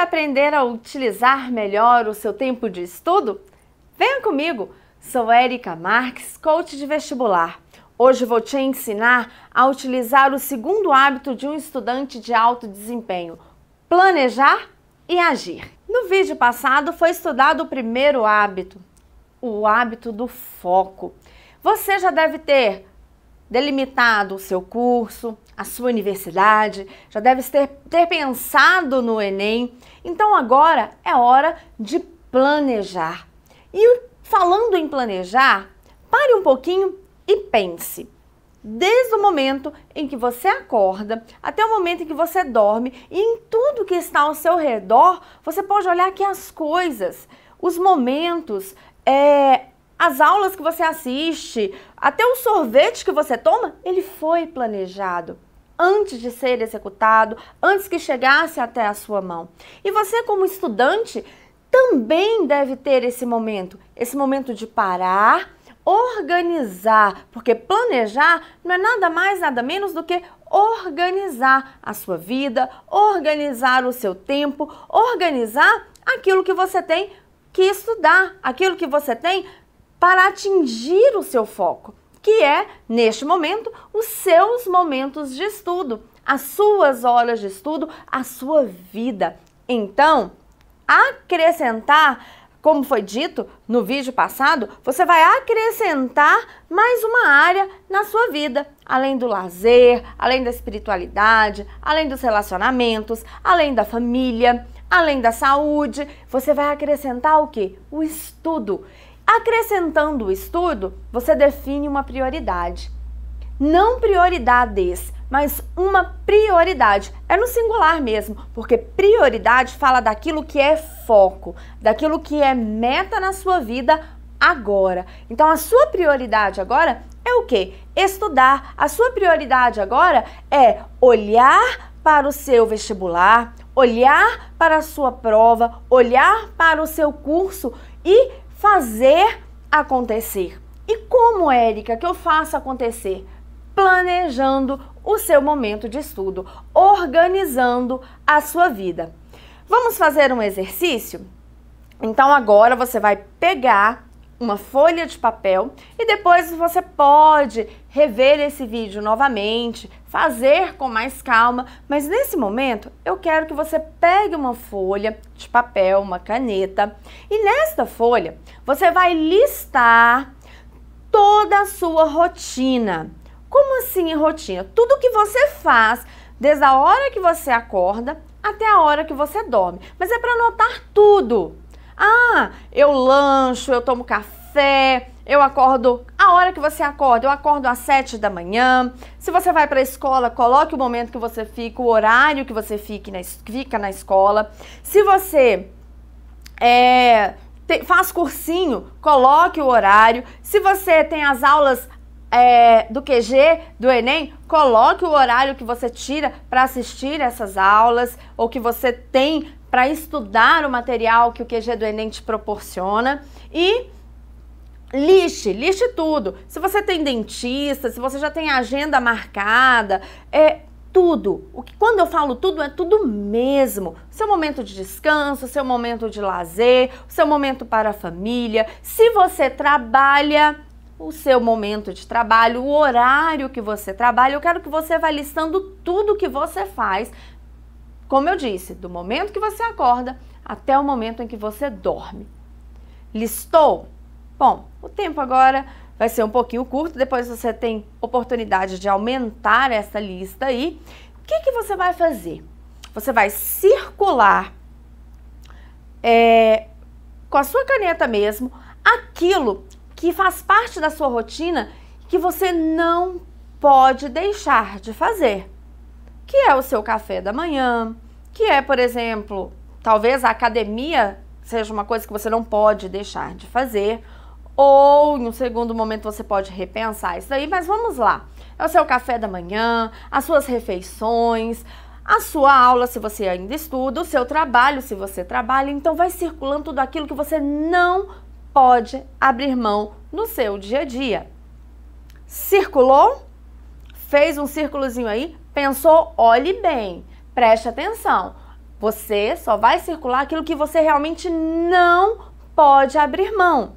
aprender a utilizar melhor o seu tempo de estudo? Venha comigo! Sou Erika Marques, coach de vestibular. Hoje vou te ensinar a utilizar o segundo hábito de um estudante de alto desempenho: planejar e agir. No vídeo passado foi estudado o primeiro hábito, o hábito do foco. Você já deve ter delimitado o seu curso, a sua universidade, já deve ter, ter pensado no Enem. Então agora é hora de planejar. E falando em planejar, pare um pouquinho e pense. Desde o momento em que você acorda até o momento em que você dorme e em tudo que está ao seu redor, você pode olhar que as coisas, os momentos, é, as aulas que você assiste, até o sorvete que você toma, ele foi planejado antes de ser executado, antes que chegasse até a sua mão. E você, como estudante, também deve ter esse momento, esse momento de parar, organizar, porque planejar não é nada mais, nada menos do que organizar a sua vida, organizar o seu tempo, organizar aquilo que você tem que estudar, aquilo que você tem para atingir o seu foco, que é, neste momento, os seus momentos de estudo, as suas horas de estudo, a sua vida. Então, acrescentar, como foi dito no vídeo passado, você vai acrescentar mais uma área na sua vida, além do lazer, além da espiritualidade, além dos relacionamentos, além da família, além da saúde, você vai acrescentar o que? O estudo. Acrescentando o estudo, você define uma prioridade. Não prioridades, mas uma prioridade. É no singular mesmo, porque prioridade fala daquilo que é foco, daquilo que é meta na sua vida agora. Então a sua prioridade agora é o que? Estudar. A sua prioridade agora é olhar para o seu vestibular, olhar para a sua prova, olhar para o seu curso e fazer acontecer. E como, Érica, que eu faço acontecer? Planejando o seu momento de estudo, organizando a sua vida. Vamos fazer um exercício? Então agora você vai pegar uma folha de papel e depois você pode rever esse vídeo novamente, fazer com mais calma, mas nesse momento eu quero que você pegue uma folha de papel, uma caneta e nesta folha você vai listar toda a sua rotina. Como assim rotina? Tudo que você faz desde a hora que você acorda até a hora que você dorme, mas é para anotar tudo ah, eu lancho, eu tomo café, eu acordo a hora que você acorda, eu acordo às 7 da manhã. Se você vai para a escola, coloque o momento que você fica, o horário que você fique na, fica na escola. Se você é, te, faz cursinho, coloque o horário. Se você tem as aulas é, do QG, do Enem, coloque o horário que você tira para assistir essas aulas ou que você tem para estudar o material que o QG do Enem te proporciona e lixe, lixe tudo. Se você tem dentista, se você já tem agenda marcada, é tudo. O que, quando eu falo tudo, é tudo mesmo. Seu momento de descanso, seu momento de lazer, seu momento para a família. Se você trabalha, o seu momento de trabalho, o horário que você trabalha. Eu quero que você vá listando tudo que você faz como eu disse, do momento que você acorda até o momento em que você dorme. Listou? Bom, o tempo agora vai ser um pouquinho curto, depois você tem oportunidade de aumentar essa lista aí. O que, que você vai fazer? Você vai circular é, com a sua caneta mesmo aquilo que faz parte da sua rotina que você não pode deixar de fazer que é o seu café da manhã, que é, por exemplo, talvez a academia seja uma coisa que você não pode deixar de fazer, ou em um segundo momento você pode repensar isso daí, mas vamos lá. É o seu café da manhã, as suas refeições, a sua aula, se você ainda estuda, o seu trabalho, se você trabalha, então vai circulando tudo aquilo que você não pode abrir mão no seu dia a dia. Circulou? Fez um círculozinho aí? Pensou? Olhe bem, preste atenção. Você só vai circular aquilo que você realmente não pode abrir mão.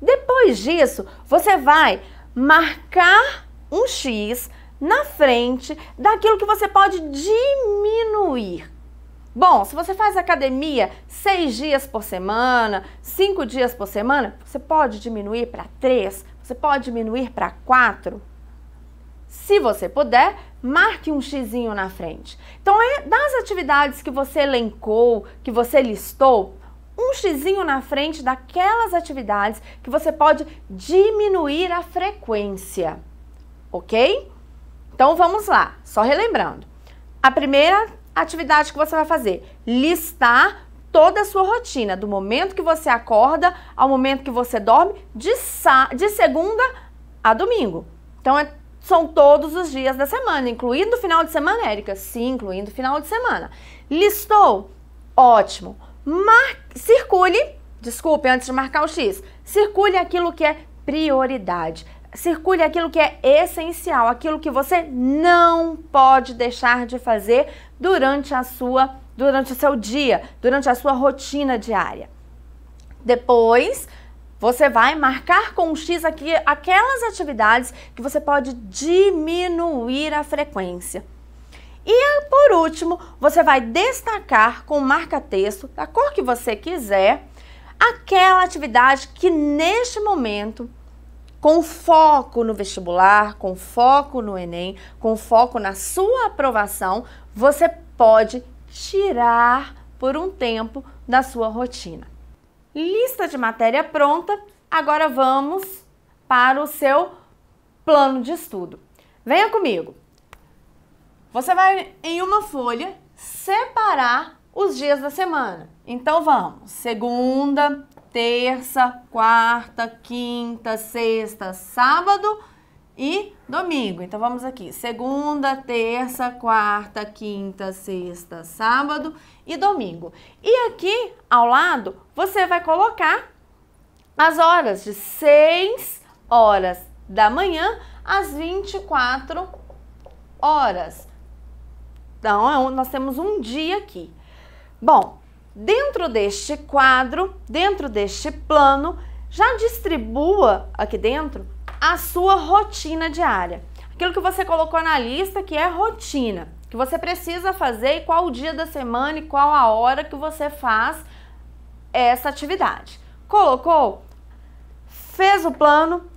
Depois disso, você vai marcar um X na frente daquilo que você pode diminuir. Bom, se você faz academia seis dias por semana, cinco dias por semana, você pode diminuir para três, você pode diminuir para quatro. Se você puder, marque um xizinho na frente. Então, é das atividades que você elencou, que você listou, um xizinho na frente daquelas atividades que você pode diminuir a frequência, ok? Então, vamos lá, só relembrando. A primeira atividade que você vai fazer, listar toda a sua rotina, do momento que você acorda ao momento que você dorme, de, de segunda a domingo. Então, é são todos os dias da semana, incluindo o final de semana, Érica? Sim, incluindo o final de semana. Listou? Ótimo. Mar... Circule, desculpe, antes de marcar o X, circule aquilo que é prioridade. Circule aquilo que é essencial, aquilo que você não pode deixar de fazer durante a sua, durante o seu dia, durante a sua rotina diária. Depois, você vai marcar com um X aqui aquelas atividades que você pode diminuir a frequência. E por último, você vai destacar com marca-texto, da cor que você quiser, aquela atividade que neste momento, com foco no vestibular, com foco no Enem, com foco na sua aprovação, você pode tirar por um tempo da sua rotina lista de matéria pronta, agora vamos para o seu plano de estudo. Venha comigo. Você vai em uma folha separar os dias da semana. Então vamos: segunda, terça, quarta, quinta, sexta, sábado e domingo. Então vamos aqui: segunda, terça, quarta, quinta, sexta, sábado e domingo. E aqui ao lado você vai colocar as horas de 6 horas da manhã às 24 horas. Então é nós temos um dia aqui. Bom, dentro deste quadro, dentro deste plano, já distribua aqui dentro a sua rotina diária. Aquilo que você colocou na lista que é rotina, que você precisa fazer e qual o dia da semana e qual a hora que você faz essa atividade. Colocou, fez o plano,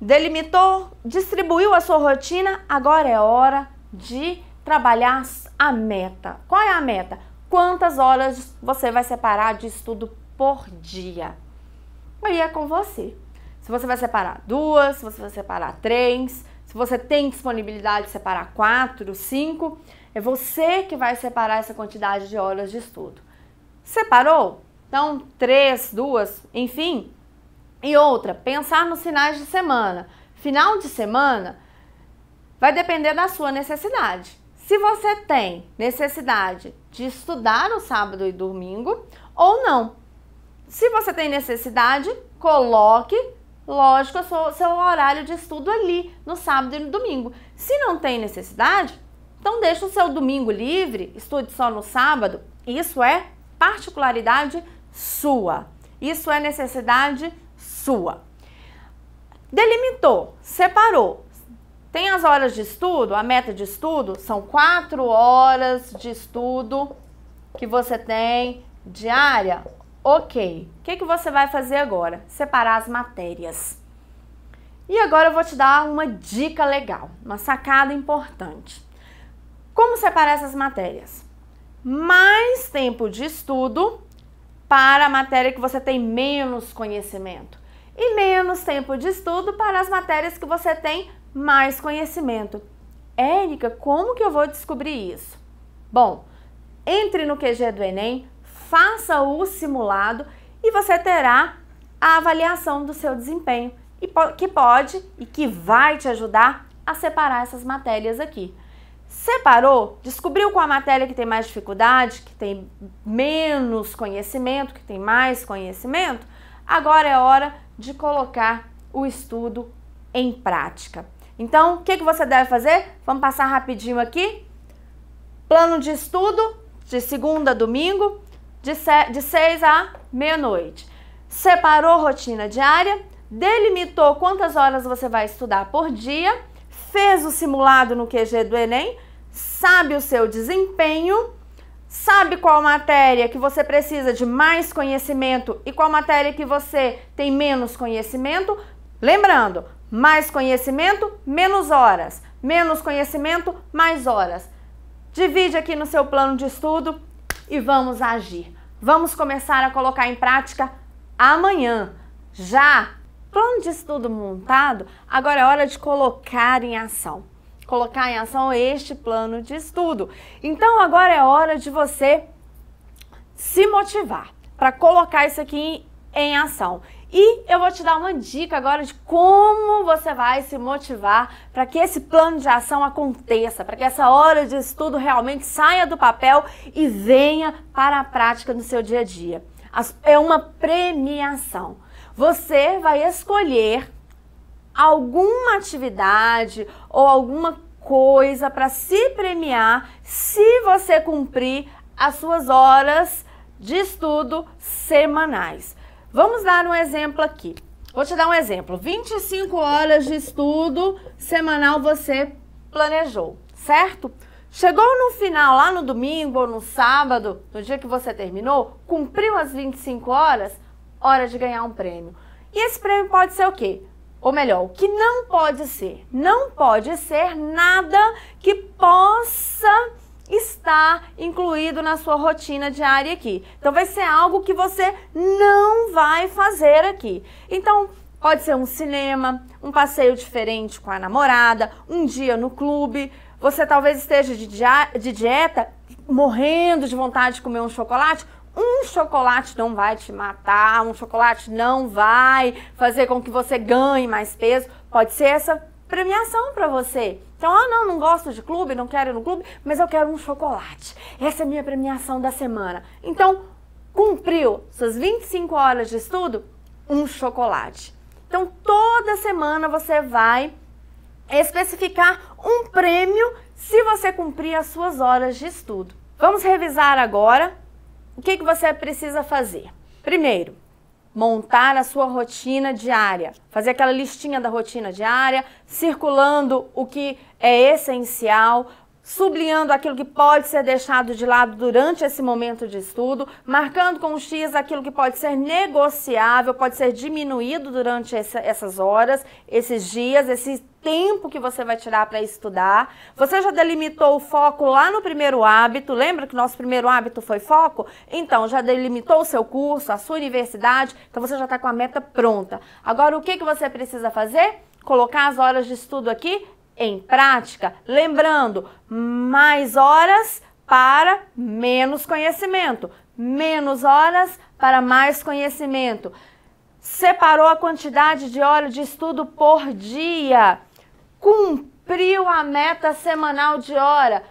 delimitou, distribuiu a sua rotina, agora é hora de trabalhar a meta. Qual é a meta? Quantas horas você vai separar de estudo por dia? Aí é com você se você vai separar duas, se você vai separar três, se você tem disponibilidade de separar quatro, cinco, é você que vai separar essa quantidade de horas de estudo. Separou? Então, três, duas, enfim. E outra, pensar nos finais de semana. Final de semana vai depender da sua necessidade. Se você tem necessidade de estudar o sábado e domingo ou não. Se você tem necessidade, coloque lógico, o seu horário de estudo ali no sábado e no domingo. Se não tem necessidade, então deixa o seu domingo livre, estude só no sábado. Isso é particularidade sua. Isso é necessidade sua. Delimitou, separou. Tem as horas de estudo, a meta de estudo são quatro horas de estudo que você tem diária Ok, o que, que você vai fazer agora? Separar as matérias. E agora eu vou te dar uma dica legal, uma sacada importante. Como separar essas matérias? Mais tempo de estudo para a matéria que você tem menos conhecimento e menos tempo de estudo para as matérias que você tem mais conhecimento. Érica, como que eu vou descobrir isso? Bom, entre no QG do Enem, faça o simulado e você terá a avaliação do seu desempenho, e que pode e que vai te ajudar a separar essas matérias aqui. Separou? Descobriu qual a matéria que tem mais dificuldade, que tem menos conhecimento, que tem mais conhecimento? Agora é hora de colocar o estudo em prática. Então, o que, que você deve fazer? Vamos passar rapidinho aqui. Plano de estudo de segunda a domingo, de, se, de 6 a meia-noite. Separou rotina diária, delimitou quantas horas você vai estudar por dia, fez o simulado no QG do Enem, sabe o seu desempenho, sabe qual matéria que você precisa de mais conhecimento e qual matéria que você tem menos conhecimento. Lembrando, mais conhecimento, menos horas. Menos conhecimento, mais horas. Divide aqui no seu plano de estudo e vamos agir. Vamos começar a colocar em prática amanhã. Já plano de estudo montado, agora é hora de colocar em ação. Colocar em ação este plano de estudo. Então agora é hora de você se motivar para colocar isso aqui em ação. E eu vou te dar uma dica agora de como você vai se motivar para que esse plano de ação aconteça, para que essa hora de estudo realmente saia do papel e venha para a prática no seu dia a dia. É uma premiação. Você vai escolher alguma atividade ou alguma coisa para se premiar se você cumprir as suas horas de estudo semanais. Vamos dar um exemplo aqui. Vou te dar um exemplo. 25 horas de estudo semanal você planejou, certo? Chegou no final, lá no domingo ou no sábado, no dia que você terminou, cumpriu as 25 horas, hora de ganhar um prêmio. E esse prêmio pode ser o quê? Ou melhor, o que não pode ser? Não pode ser nada que possa está incluído na sua rotina diária aqui. Então vai ser algo que você não vai fazer aqui. Então, pode ser um cinema, um passeio diferente com a namorada, um dia no clube. Você talvez esteja de, de dieta, morrendo de vontade de comer um chocolate, um chocolate não vai te matar, um chocolate não vai fazer com que você ganhe mais peso. Pode ser essa premiação para você. Então, ah, não, não gosto de clube, não quero ir no clube, mas eu quero um chocolate. Essa é a minha premiação da semana. Então, cumpriu suas 25 horas de estudo, um chocolate. Então, toda semana você vai especificar um prêmio se você cumprir as suas horas de estudo. Vamos revisar agora o que, que você precisa fazer. Primeiro, montar a sua rotina diária, fazer aquela listinha da rotina diária, circulando o que é essencial, sublinhando aquilo que pode ser deixado de lado durante esse momento de estudo, marcando com um X aquilo que pode ser negociável, pode ser diminuído durante essa, essas horas, esses dias, esse tempo que você vai tirar para estudar. Você já delimitou o foco lá no primeiro hábito, lembra que nosso primeiro hábito foi foco? Então, já delimitou o seu curso, a sua universidade, então você já está com a meta pronta. Agora, o que, que você precisa fazer? Colocar as horas de estudo aqui em prática, lembrando, mais horas para menos conhecimento, menos horas para mais conhecimento. Separou a quantidade de horas de estudo por dia, cumpriu a meta semanal de hora,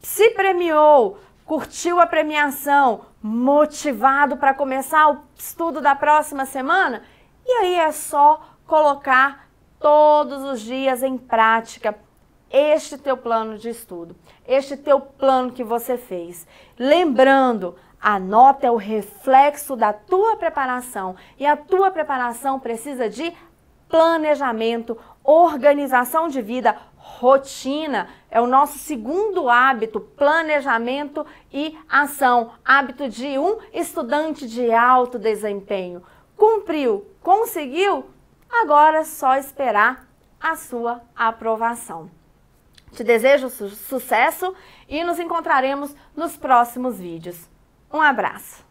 se premiou, curtiu a premiação, motivado para começar o estudo da próxima semana, e aí é só colocar todos os dias em prática este teu plano de estudo, este teu plano que você fez. Lembrando, a nota é o reflexo da tua preparação e a tua preparação precisa de planejamento, organização de vida, rotina. É o nosso segundo hábito, planejamento e ação, hábito de um estudante de alto desempenho. Cumpriu, conseguiu, Agora é só esperar a sua aprovação. Te desejo su sucesso e nos encontraremos nos próximos vídeos. Um abraço!